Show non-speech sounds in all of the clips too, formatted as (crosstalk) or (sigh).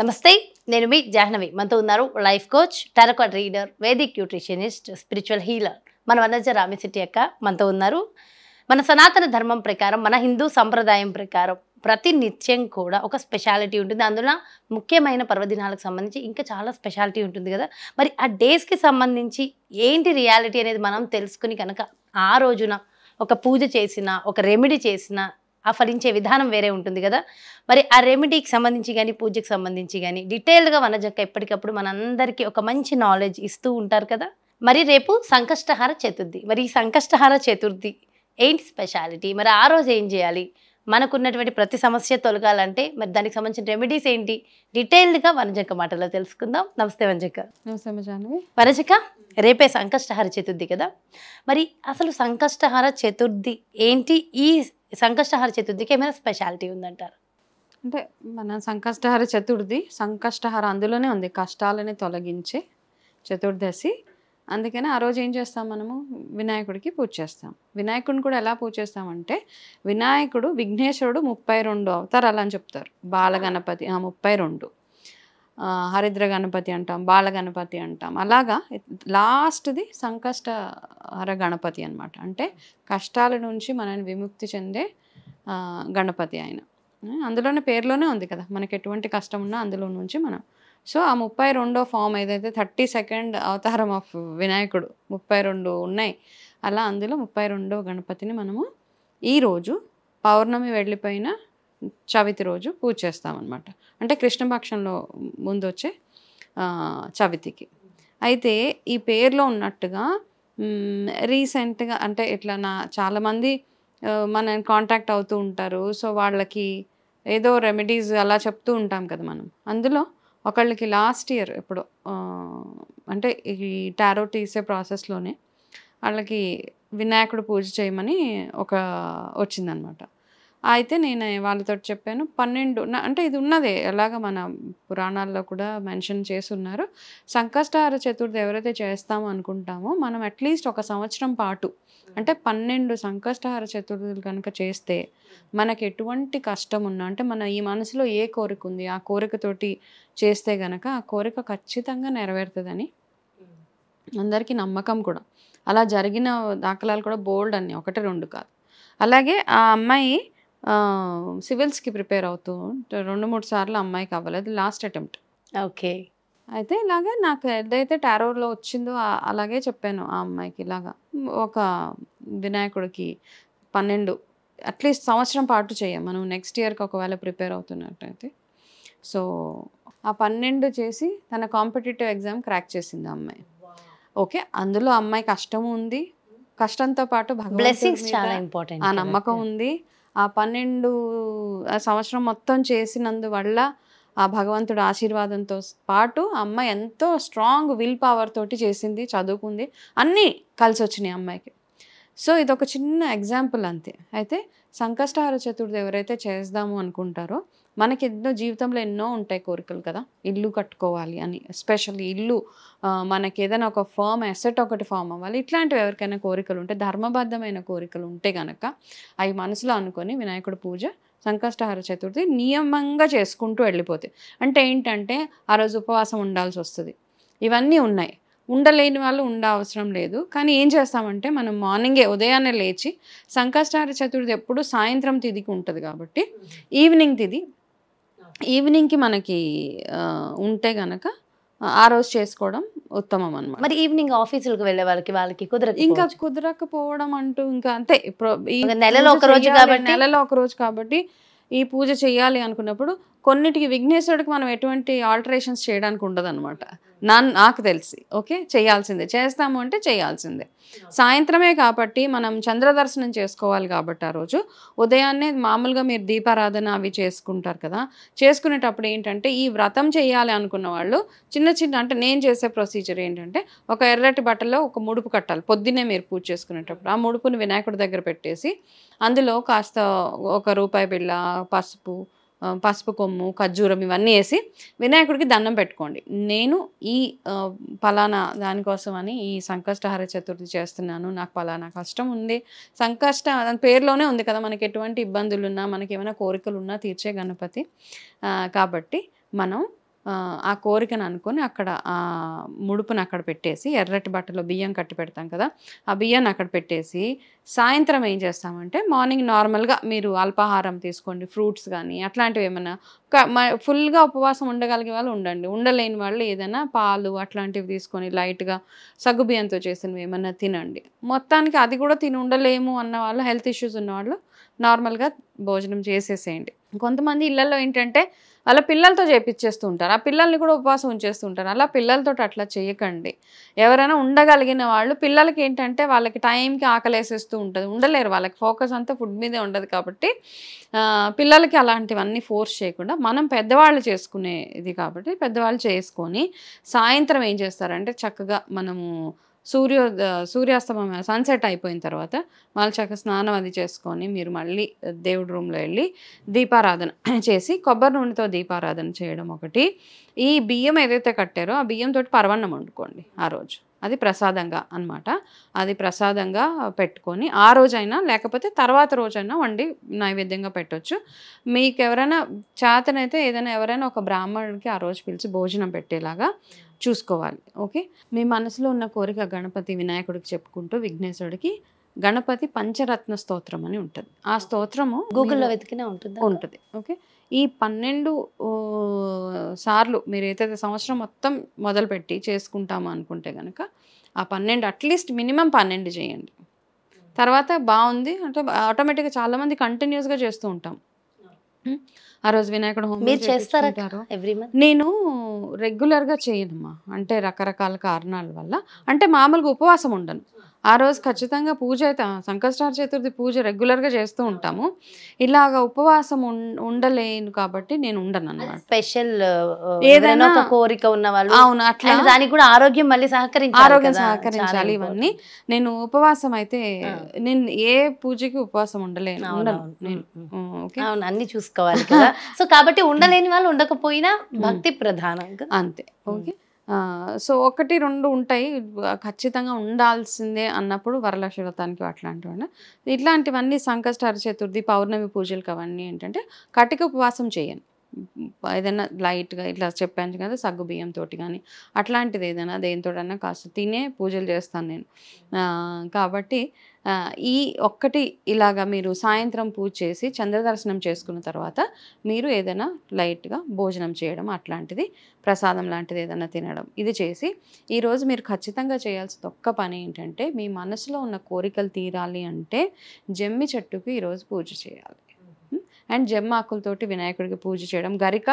నమస్తే నేను మీ జాహ్నవి మనతో ఉన్నారు life coach tarot card reader Vedic nutritionist spiritual healer మన వనజ రామిశెట్టి అక్క మనతో ఉన్నారు మన సనాతన ధర్మం ప్రకారం మన హిందూ సంప్రదాయం ప్రకారం ప్రతి నిత్యం కూడా ఒక స్పెషాలిటీ ఉంటుంది అందులో ముఖ్యమైన పర్వదినాలకు సంబంధించి ఇంకా చాలా స్పెషాలిటీ ఉంటుంది కదా మరి ఆ డేస్కి సంబంధించి ఏంటి రియాలిటీ అనేది మనం తెలుసుకుని కనుక ఆ రోజున ఒక పూజ చేసిన ఒక రెమెడీ చేసిన ఆ ఫలించే విధానం వేరే ఉంటుంది కదా మరి ఆ రెమెడీకి సంబంధించి కానీ పూజకి సంబంధించి కానీ డీటెయిల్డ్గా వనజక్క ఎప్పటికప్పుడు మనందరికీ ఒక మంచి నాలెడ్జ్ ఇస్తూ ఉంటారు కదా మరి రేపు సంకష్టహార చతుర్థి మరి ఈ సంకష్టహార చతుర్థి ఏంటి స్పెషాలిటీ మరి ఆ రోజు ఏం చేయాలి మనకున్నటువంటి ప్రతి సమస్య తొలగాలంటే మరి దానికి సంబంధించిన రెమెడీస్ ఏంటి డీటెయిల్డ్గా వనజక్క మాటలో తెలుసుకుందాం నమస్తే వనజక్క నమస్తే వనజక్క రేపే సంకష్టహార చతుర్థి కదా మరి అసలు సంకష్టహార చతుర్థి ఏంటి ఈ సంకష్టహార చతుర్థికి ఏమైనా స్పెషాలిటీ ఉందంటారు అంటే మన సంకష్టహార చతుర్థి సంకష్టహార అందులోనే ఉంది కష్టాలని తొలగించి చతుర్దశి అందుకని ఆ రోజు ఏం చేస్తాం మనము వినాయకుడికి పూజ చేస్తాం వినాయకుడిని కూడా ఎలా పూజ చేస్తామంటే వినాయకుడు విఘ్నేశ్వరుడు ముప్పై రెండు అవతారాలు అని చెప్తారు బాలగణపతి ముప్పై రెండు హరిద్ర గణపతి అంటాం బాల గణపతి అంటాం అలాగా లాస్ట్ది సంకష్టహర గణపతి అనమాట అంటే కష్టాల నుంచి మనని విముక్తి చెందే గణపతి ఆయన అందులోనే పేర్లోనే ఉంది కదా మనకి ఎటువంటి కష్టం ఉన్నా అందులో నుంచి మనం సో ఆ ముప్పై రెండో ఫామ్ ఏదైతే థర్టీ సెకండ్ అవతారం ఆఫ్ వినాయకుడు ముప్పై రెండు ఉన్నాయి అలా అందులో ముప్పై రెండో గణపతిని మనము ఈరోజు పౌర్ణమి వెళ్ళిపోయిన చవితి రోజు పూజ చేస్తామన్నమాట అంటే కృష్ణపక్షంలో ముందు వచ్చే చవితికి అయితే ఈ పేరులో ఉన్నట్టుగా రీసెంట్గా అంటే ఇట్లా నా చాలామంది మన కాంటాక్ట్ అవుతూ ఉంటారు సో వాళ్ళకి ఏదో రెమెడీస్ అలా చెప్తూ ఉంటాం కదా మనం అందులో ఒకళ్ళకి లాస్ట్ ఇయర్ ఇప్పుడు అంటే ఈ టారో తీసే ప్రాసెస్లోనే వాళ్ళకి వినాయకుడు పూజ చేయమని ఒక వచ్చిందనమాట అయితే నేను వాళ్ళతో చెప్పాను పన్నెండు అంటే ఇది ఉన్నదే ఎలాగ మన పురాణాల్లో కూడా మెన్షన్ చేస్తున్నారు సంకష్టహార చతుర్థి ఎవరైతే చేస్తామో అనుకుంటామో మనం అట్లీస్ట్ ఒక సంవత్సరం పాటు అంటే పన్నెండు సంకష్టహార చతుర్థులు కనుక చేస్తే మనకు ఎటువంటి కష్టం ఉన్నా అంటే మన ఈ మనసులో ఏ కోరిక ఉంది ఆ కోరికతోటి చేస్తే గనక ఆ కోరిక ఖచ్చితంగా నెరవేరుతుందని అందరికీ నమ్మకం కూడా అలా జరిగిన దాఖలాలు కూడా బోల్డ్ అన్నీ ఒకటి రెండు కాదు అలాగే ఆ అమ్మాయి సివిల్స్కి ప్రిపేర్ అవుతూ రెండు మూడు సార్లు అమ్మాయికి అవ్వలేదు లాస్ట్ అటెంప్ట్ ఓకే అయితే ఇలాగే నాకు ఏదైతే టారోర్లో వచ్చిందో అలాగే చెప్పాను ఆ అమ్మాయికి ఇలాగా ఒక వినాయకుడికి పన్నెండు అట్లీస్ట్ సంవత్సరం పాటు చేయం మనం నెక్స్ట్ ఇయర్కి ఒకవేళ ప్రిపేర్ అవుతున్నట్టయితే సో ఆ పన్నెండు చేసి తన కాంపిటేటివ్ ఎగ్జామ్ క్రాక్ చేసింది ఆ అమ్మాయి ఓకే అందులో అమ్మాయి కష్టం ఉంది కష్టంతో పాటు బ్లెస్సింగ్స్ చాలా ఇంపార్టెంట్ ఆ నమ్మకం ఉంది ఆ పన్నెండు సంవత్సరం మొత్తం చేసినందువల్ల ఆ భగవంతుడు ఆశీర్వాదంతో పాటు అమ్మ ఎంతో స్ట్రాంగ్ విల్ పవర్ తోటి చేసింది చదువుకుంది అన్నీ కలిసి వచ్చినాయి అమ్మాయికి సో ఇది ఒక చిన్న ఎగ్జాంపుల్ అంతే అయితే సంకష్టహార చతుర్థి ఎవరైతే చేద్దాము అనుకుంటారో మనకి ఎన్నో జీవితంలో ఎన్నో ఉంటాయి కోరికలు కదా ఇల్లు కట్టుకోవాలి అని ఎస్పెషల్లీ ఇల్లు మనకి ఏదైనా ఒక ఫామ్ అసెట్ ఒకటి ఫామ్ అవ్వాలి ఇట్లాంటివి ఎవరికైనా కోరికలు ఉంటే ధర్మబద్ధమైన కోరికలు ఉంటే కనుక అవి మనసులో అనుకొని వినాయకుడి పూజ సంకష్టహార చతుర్థి నియమంగా చేసుకుంటూ వెళ్ళిపోతే అంటే ఏంటంటే ఆ రోజు ఉపవాసం ఉండాల్సి వస్తుంది ఇవన్నీ ఉన్నాయి ఉండలేని వాళ్ళు ఉండ అవసరం లేదు కానీ ఏం చేస్తామంటే మనం మార్నింగే ఉదయాన్నే లేచి సంకష్టహార చతుర్థి ఎప్పుడు సాయంత్రం తిదికి ఉంటుంది కాబట్టి ఈవినింగ్ తిది ఈవినింగ్కి మనకి ఉంటే గనక ఆ రోజు చేసుకోవడం ఉత్తమం అనమాట మరి ఈవినింగ్ ఆఫీసులకు వెళ్ళే వాళ్ళకి వాళ్ళకి కుదరదు ఇంకా కుదరకపోవడం అంటూ ఇంకా అంతే నెలలో ఒక రోజు కాబట్టి నెలలో ఒక రోజు కాబట్టి ఈ పూజ చేయాలి అనుకున్నప్పుడు కొన్నిటికి విఘ్నేశ్వరుడికి మనం ఎటువంటి ఆల్టరేషన్స్ చేయడానికి ఉండదు అనమాట నాకు తెలిసి ఓకే చేయాల్సిందే చేస్తాము అంటే చేయాల్సిందే సాయంత్రమే కాబట్టి మనం చంద్రదర్శనం చేసుకోవాలి కాబట్టి ఆ రోజు ఉదయాన్నే మామూలుగా మీరు దీపారాధన అవి చేసుకుంటారు కదా చేసుకునేటప్పుడు ఏంటంటే ఈ వ్రతం చేయాలి అనుకున్న వాళ్ళు చిన్న చిన్న అంటే నేను చేసే ప్రొసీజర్ ఏంటంటే ఒక ఎర్రటి బట్టలో ఒక ముడుపు కట్టాలి పొద్దున్నే మీరు పూజ చేసుకునేటప్పుడు ఆ ముడుపుని వినాయకుడి దగ్గర పెట్టేసి అందులో కాస్త ఒక రూపాయి బిళ్ళ పసుపు పసుపు కొమ్ము ఖర్జూరం ఇవన్నీ వేసి వినాయకుడికి దండం పెట్టుకోండి నేను ఈ పలానా దానికోసం అని ఈ సంకష్టహార చతుర్థి చేస్తున్నాను నాకు ఫలానా కష్టం ఉంది సంకష్ట దాని పేరులోనే ఉంది కదా మనకి ఎటువంటి ఇబ్బందులున్నా మనకి ఏమైనా కోరికలు ఉన్నా తీర్చే గణపతి కాబట్టి మనం ఆ కోరికను అనుకొని అక్కడ ఆ ముడుపుని అక్కడ పెట్టేసి ఎర్రటి బట్టలో బియ్యం కట్టి పెడతాం కదా ఆ బియ్యాన్ని అక్కడ పెట్టేసి సాయంత్రం ఏం చేస్తామంటే మార్నింగ్ నార్మల్గా మీరు అల్పాహారం తీసుకోండి ఫ్రూట్స్ కానీ అట్లాంటివి ఏమైనా ఫుల్గా ఉపవాసం ఉండగలిగే వాళ్ళు ఉండండి ఉండలేని వాళ్ళు ఏదైనా పాలు అట్లాంటివి తీసుకొని లైట్గా బియ్యంతో చేసినవి ఏమైనా తినండి మొత్తానికి అది కూడా తిని ఉండలేము అన్న వాళ్ళు హెల్త్ ఇష్యూస్ ఉన్నవాళ్ళు నార్మల్గా భోజనం చేసేసేయండి కొంతమంది ఇళ్లలో ఏంటంటే అలా పిల్లలతో చేపించేస్తూ ఉంటారు ఆ పిల్లల్ని కూడా ఉపవాసం ఉంచేస్తూ ఉంటారు అలా పిల్లలతో అట్లా చేయకండి ఎవరైనా ఉండగలిగిన వాళ్ళు పిల్లలకి ఏంటంటే వాళ్ళకి టైంకి ఆకలేసేస్తూ ఉంటుంది ఉండలేరు వాళ్ళకి ఫోకస్ అంతా ఫుడ్ మీదే ఉండదు కాబట్టి పిల్లలకి అలాంటివన్నీ ఫోర్స్ చేయకుండా మనం పెద్దవాళ్ళు చేసుకునే ఇది కాబట్టి పెద్దవాళ్ళు చేసుకొని సాయంత్రం ఏం చేస్తారంటే చక్కగా మనము సూర్యోద సూర్యాస్తమయం సన్సెట్ అయిపోయిన తర్వాత చక్కగా స్నానం అది చేసుకొని మీరు మళ్ళీ దేవుడి రూమ్లో వెళ్ళి దీపారాధన చేసి కొబ్బరి నూనెతో దీపారాధన చేయడం ఒకటి ఈ బియ్యం ఏదైతే కట్టారో ఆ బియ్యంతో పరవన్నం వండుకోండి ఆ రోజు అది ప్రసాదంగా అనమాట అది ప్రసాదంగా పెట్టుకొని ఆ రోజైనా లేకపోతే తర్వాత రోజైనా వండి నైవేద్యంగా పెట్టవచ్చు మీకు ఎవరైనా చేతనైతే ఏదైనా ఎవరైనా ఒక బ్రాహ్మణుడికి ఆ రోజు పిలిచి భోజనం పెట్టేలాగా చూసుకోవాలి ఓకే మీ మనసులో ఉన్న కోరిక గణపతి వినాయకుడికి చెప్పుకుంటూ విఘ్నేశ్వరుడికి గణపతి పంచరత్న స్తోత్రం అని ఉంటుంది ఆ స్తోత్రము గూగుల్లో వెతికినా ఉంటుంది ఉంటుంది ఓకే ఈ పన్నెండు సార్లు మీరు ఏదైతే సంవత్సరం మొత్తం మొదలుపెట్టి చేసుకుంటాము అనుకుంటే కనుక ఆ పన్నెండు అట్లీస్ట్ మినిమం పన్నెండు చేయండి తర్వాత బాగుంది అంటే ఆటోమేటిక్గా చాలామంది కంటిన్యూస్గా చేస్తూ ఉంటాం ఆ రోజు వినాయకుడు హోమం నేను రెగ్యులర్గా చేయనమ్మా అంటే రకరకాల కారణాల వల్ల అంటే మామూలుగా ఉపవాసం ఉండను ఆ రోజు ఖచ్చితంగా పూజ అయితే సంకష్టార చతుర్థి పూజ రెగ్యులర్గా చేస్తూ ఉంటాము ఇలాగ ఉపవాసం ఉండలేను కాబట్టి నేను ఉండను అన్నమాట స్పెషల్ ఏదైనా ఒక కోరిక ఉన్న వాళ్ళు అవును అట్లా దానికి కూడా ఆరోగ్యం మళ్ళీ సహకరించాలి ఆరోగ్యం సహకరించాలి ఇవన్నీ నేను ఉపవాసం అయితే నేను ఏ పూజకి ఉపవాసం ఉండలేను ఉండను అవును అన్ని చూసుకోవాలి (laughs) సో కాబట్టి ఉండలేని వాళ్ళు ఉండకపోయినా భక్తి ప్రధానంగా అంతే ఓకే సో ఒకటి రెండు ఉంటాయి ఖచ్చితంగా ఉండాల్సిందే అన్నప్పుడు వరలక్ష వ్రతానికి అట్లాంటివి ఇట్లాంటివన్నీ సంకష్టార చతుర్థి పౌర్ణమి పూజలకు అవన్నీ ఏంటంటే కటిక ఉపవాసం చేయను ఏదైనా లైట్గా ఇట్లా చెప్పాను కదా సగ్గు బియ్యంతో కానీ అట్లాంటిది ఏదైనా దేనితోటైనా కాస్త తినే పూజలు చేస్తాను నేను కాబట్టి ఈ ఒక్కటి ఇలాగా మీరు సాయంత్రం పూజ చేసి చంద్రదర్శనం చేసుకున్న తర్వాత మీరు ఏదైనా లైట్గా భోజనం చేయడం అట్లాంటిది ప్రసాదం లాంటిది ఏదైనా తినడం ఇది చేసి ఈరోజు మీరు ఖచ్చితంగా చేయాల్సిన ఒక్క పని ఏంటంటే మీ మనసులో ఉన్న కోరికలు తీరాలి అంటే జమ్మి చెట్టుకు ఈరోజు పూజ చేయాలి అండ్ జమ్మి ఆకులతోటి వినాయకుడికి పూజ చేయడం గరిక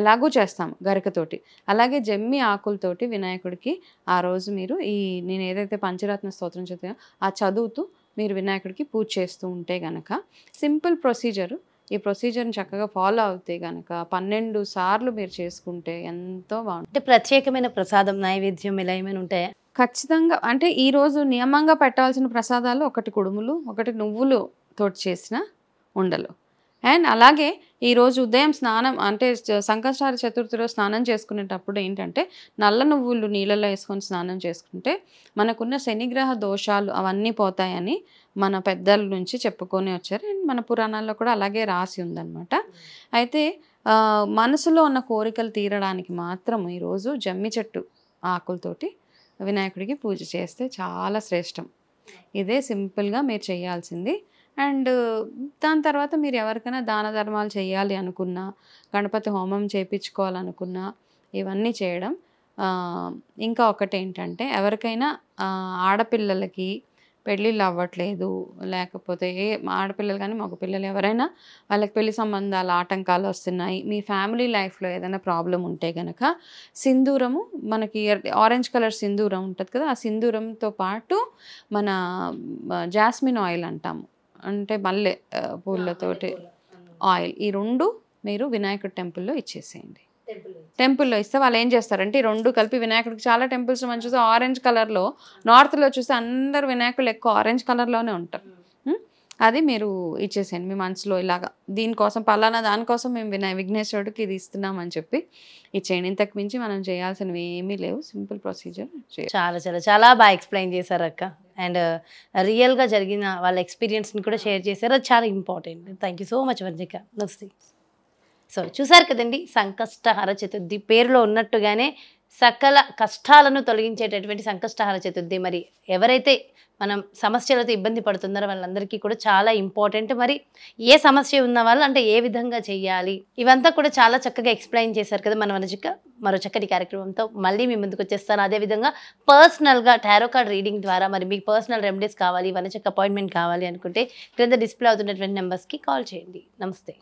ఎలాగూ చేస్తాం గరికతోటి అలాగే జమ్మి ఆకులతోటి వినాయకుడికి ఆ రోజు మీరు ఈ నేను ఏదైతే పంచరత్న స్తోత్రం చదివా ఆ చదువుతూ మీరు వినాయకుడికి పూజ చేస్తూ ఉంటే గనక సింపుల్ ప్రొసీజరు ఈ ప్రొసీజర్ని చక్కగా ఫాలో అవుతే కనుక పన్నెండు సార్లు మీరు చేసుకుంటే ఎంతో బాగుంటుంది అంటే ప్రత్యేకమైన ప్రసాదం నైవేద్యం ఇలా ఏమైనా ఉంటాయా ఖచ్చితంగా అంటే ఈరోజు నియమంగా పెట్టాల్సిన ప్రసాదాలు ఒకటి కుడుములు ఒకటి నువ్వులు తోటి చేసిన ఉండలు అండ్ అలాగే ఈరోజు ఉదయం స్నానం అంటే సంకష్టార చతుర్థిలో స్నానం చేసుకునేటప్పుడు ఏంటంటే నల్ల నువ్వులు నీళ్ళలో వేసుకొని స్నానం చేసుకుంటే మనకున్న శనిగ్రహ దోషాలు అవన్నీ పోతాయని మన పెద్దల నుంచి చెప్పుకొని వచ్చారు అండ్ మన పురాణాల్లో కూడా అలాగే రాసి ఉందన్నమాట అయితే మనసులో ఉన్న కోరికలు తీరడానికి మాత్రం ఈరోజు జమ్మి చెట్టు ఆకులతోటి వినాయకుడికి పూజ చేస్తే చాలా శ్రేష్టం ఇదే సింపుల్గా మీరు చేయాల్సింది అండ్ దాని తర్వాత మీరు ఎవరికైనా దాన ధర్మాలు చేయాలి అనుకున్నా గణపతి హోమం చేయించుకోవాలనుకున్నా ఇవన్నీ చేయడం ఇంకా ఒకటి ఏంటంటే ఎవరికైనా ఆడపిల్లలకి పెళ్ళిళ్ళు అవ్వట్లేదు లేకపోతే ఏ ఆడపిల్లలు కానీ మగపిల్లలు ఎవరైనా వాళ్ళకి పెళ్లి సంబంధాలు ఆటంకాలు వస్తున్నాయి మీ ఫ్యామిలీ లైఫ్లో ఏదైనా ప్రాబ్లం ఉంటే కనుక సింధూరము మనకి ఆరెంజ్ కలర్ సింధూరం ఉంటుంది కదా ఆ సింధూరంతో పాటు మన జాస్మిన్ ఆయిల్ అంటాము అంటే మల్లె పూలతోటి ఆయిల్ ఈ రెండు మీరు వినాయకుడు టెంపుల్లో ఇచ్చేసేయండి టెంపుల్లో ఇస్తే వాళ్ళు ఏం చేస్తారంటే ఈ రెండు కలిపి వినాయకుడికి చాలా టెంపుల్స్ మనం చూస్తే ఆరెంజ్ కలర్లో నార్త్లో చూస్తే అందరు వినాయకులు ఎక్కువ ఆరెంజ్ కలర్లోనే ఉంటారు అది మీరు ఇచ్చేసేయండి మీ మనసులో ఇలాగా దీనికోసం పలానా దానికోసం మేము విన విఘ్నేశ్వరుడికి ఇది ఇస్తున్నామని చెప్పి ఇచ్చేయండి ఇంతకు మించి మనం చేయాల్సినవి ఏమీ లేవు సింపుల్ ప్రొసీజర్ చాలా చాలా చాలా బాగా ఎక్స్ప్లెయిన్ చేశారు అక్క అండ్ రియల్గా జరిగిన వాళ్ళ ఎక్స్పీరియన్స్ని కూడా షేర్ చేశారు అది చాలా ఇంపార్టెంట్ థ్యాంక్ సో మచ్ వంజిక నమస్తే సో చూసారు కదండి సంకష్టహార చతుర్థి పేరులో ఉన్నట్టుగానే సకల కష్టాలను తొలగించేటటువంటి సంకష్టహార చతుర్థి మరి ఎవరైతే మనం సమస్యలతో ఇబ్బంది పడుతున్నారో వాళ్ళందరికీ కూడా చాలా ఇంపార్టెంట్ మరి ఏ సమస్య ఉన్న వాళ్ళు అంటే ఏ విధంగా చేయాలి ఇవంతా కూడా చాలా చక్కగా ఎక్స్ప్లెయిన్ చేశారు కదా మన మనచిక మరో చక్కటి కార్యక్రమంతో మళ్ళీ మీ ముందుకు వచ్చేస్తాను అదేవిధంగా పర్సనల్గా టారో కార్డ్ రీడింగ్ ద్వారా మరి మీకు పర్సనల్ రెమెడీస్ కావాలి వనచక్క అపాయింట్మెంట్ కావాలి అనుకుంటే క్రింద డిస్ప్లే అవుతున్నటువంటి నెంబర్స్కి కాల్ చేయండి నమస్తే